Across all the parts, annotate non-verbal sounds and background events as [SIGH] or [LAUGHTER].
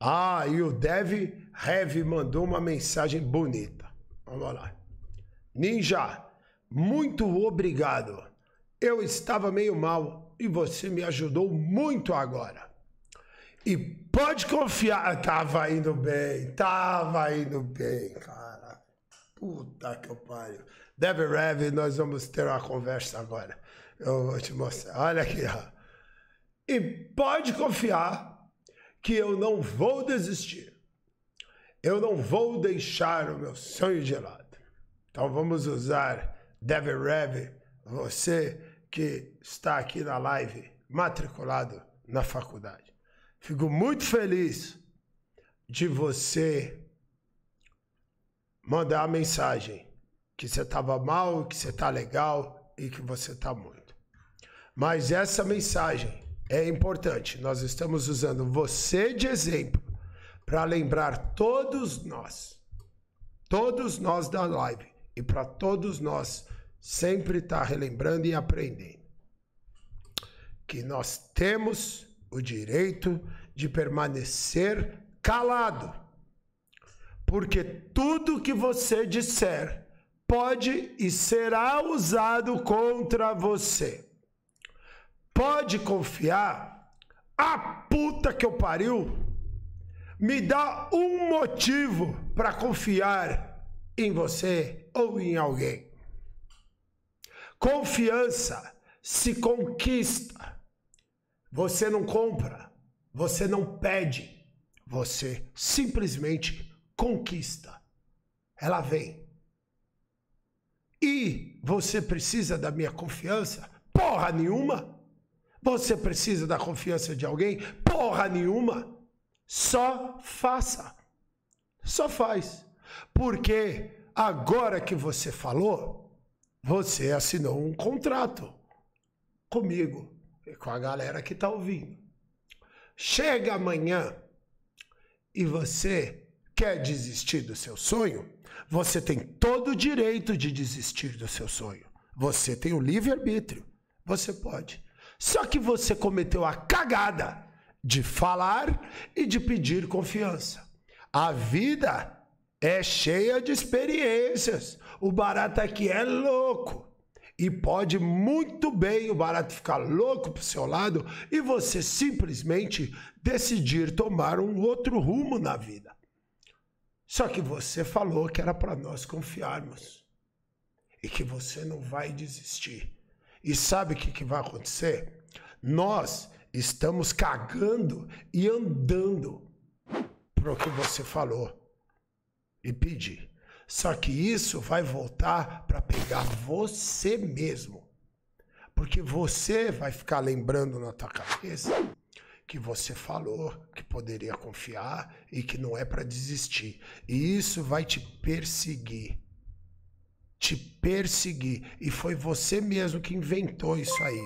Ah, e o Dev Heavy mandou uma mensagem bonita. Vamos lá. Ninja, muito obrigado. Eu estava meio mal e você me ajudou muito agora. E pode confiar. Ah, tava indo bem, tava indo bem, cara. Puta que pariu. Dev Rev, nós vamos ter uma conversa agora. Eu vou te mostrar. Olha aqui, ó. E pode confiar que eu não vou desistir. Eu não vou deixar o meu sonho de lado. Então vamos usar Devil Rev, você que está aqui na live, matriculado na faculdade. Fico muito feliz de você mandar a mensagem que você estava mal, que você está legal e que você está muito. Mas essa mensagem é importante. Nós estamos usando você de exemplo para lembrar todos nós, todos nós da live e para todos nós sempre estar tá relembrando e aprendendo que nós temos o direito de permanecer calado. Porque tudo que você disser pode e será usado contra você. Pode confiar. A puta que eu pariu me dá um motivo para confiar em você ou em alguém. Confiança se conquista. Você não compra, você não pede, você simplesmente conquista. Ela vem. E você precisa da minha confiança? Porra nenhuma! Você precisa da confiança de alguém? Porra nenhuma! Só faça. Só faz. Porque agora que você falou, você assinou um contrato comigo e com a galera que tá ouvindo. Chega amanhã e você quer desistir do seu sonho, você tem todo o direito de desistir do seu sonho. Você tem o livre-arbítrio. Você pode. Só que você cometeu a cagada de falar e de pedir confiança. A vida é cheia de experiências. O barato aqui é, é louco. E pode muito bem o barato ficar louco pro seu lado e você simplesmente decidir tomar um outro rumo na vida. Só que você falou que era para nós confiarmos e que você não vai desistir. E sabe o que, que vai acontecer? Nós estamos cagando e andando para o que você falou e pedir. Só que isso vai voltar para pegar você mesmo. Porque você vai ficar lembrando na tua cabeça que você falou que poderia confiar e que não é para desistir. E isso vai te perseguir te perseguir. E foi você mesmo que inventou isso aí.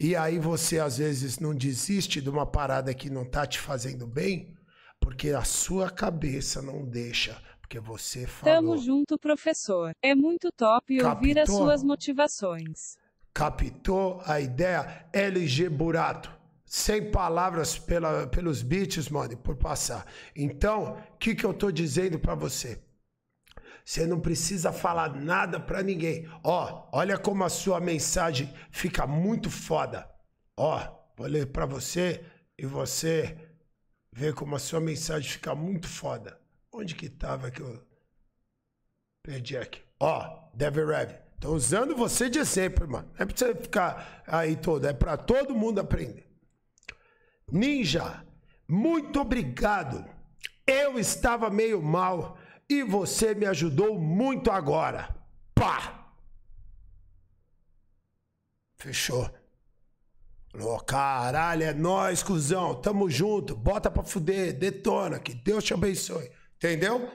E aí você às vezes não desiste de uma parada que não tá te fazendo bem, porque a sua cabeça não deixa, porque você falou. Tamo junto, professor. É muito top Captou? ouvir as suas motivações. Captou a ideia? LG Burato. Sem palavras pela, pelos beats, mano, por passar. Então, o que, que eu tô dizendo para você? Você não precisa falar nada para ninguém. Ó, olha como a sua mensagem fica muito foda. Ó, vou ler para você e você vê como a sua mensagem fica muito foda. Onde que tava que eu perdi aqui? Ó, Devil Rev. Tô usando você de exemplo, mano. Não é pra você ficar aí todo, é para todo mundo aprender. Ninja, muito obrigado. Eu estava meio mal e você me ajudou muito agora. Pá! Fechou. Lô, caralho, é nóis, cuzão. Tamo junto. Bota pra fuder. Detona. Que Deus te abençoe. Entendeu?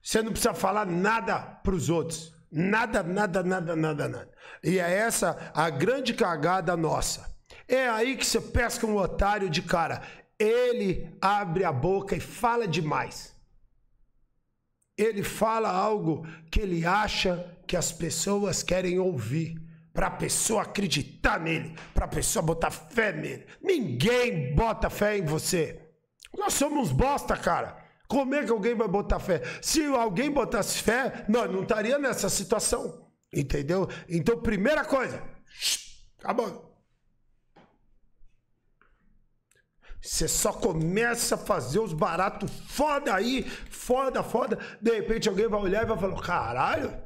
Você não precisa falar nada pros outros. Nada, nada, nada, nada, nada. E é essa a grande cagada nossa. É aí que você pesca um otário de cara. Ele abre a boca e fala demais ele fala algo que ele acha que as pessoas querem ouvir. para a pessoa acreditar nele, para a pessoa botar fé nele. Ninguém bota fé em você. Nós somos bosta, cara. Como é que alguém vai botar fé? Se alguém botasse fé, nós não estaria nessa situação. Entendeu? Então, primeira coisa, acabou. Você só começa a fazer os baratos foda aí, foda, foda. De repente alguém vai olhar e vai falar: caralho,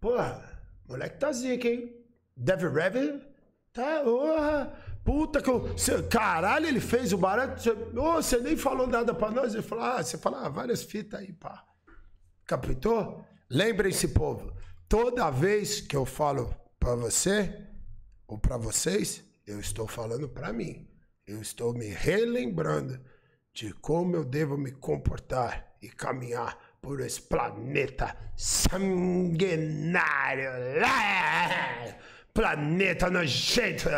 porra, moleque tá zica, hein? Devil Rev tá, porra, puta que eu. Cê, caralho, ele fez o barato. Você nem falou nada pra nós. Ele falou: ah, você fala ah, várias fitas aí, pá. Capitou? Lembrem-se, povo, toda vez que eu falo pra você ou pra vocês, eu estou falando pra mim. Eu estou me relembrando de como eu devo me comportar e caminhar por esse planeta sanguinário, [LAUGHS] planeta nojento.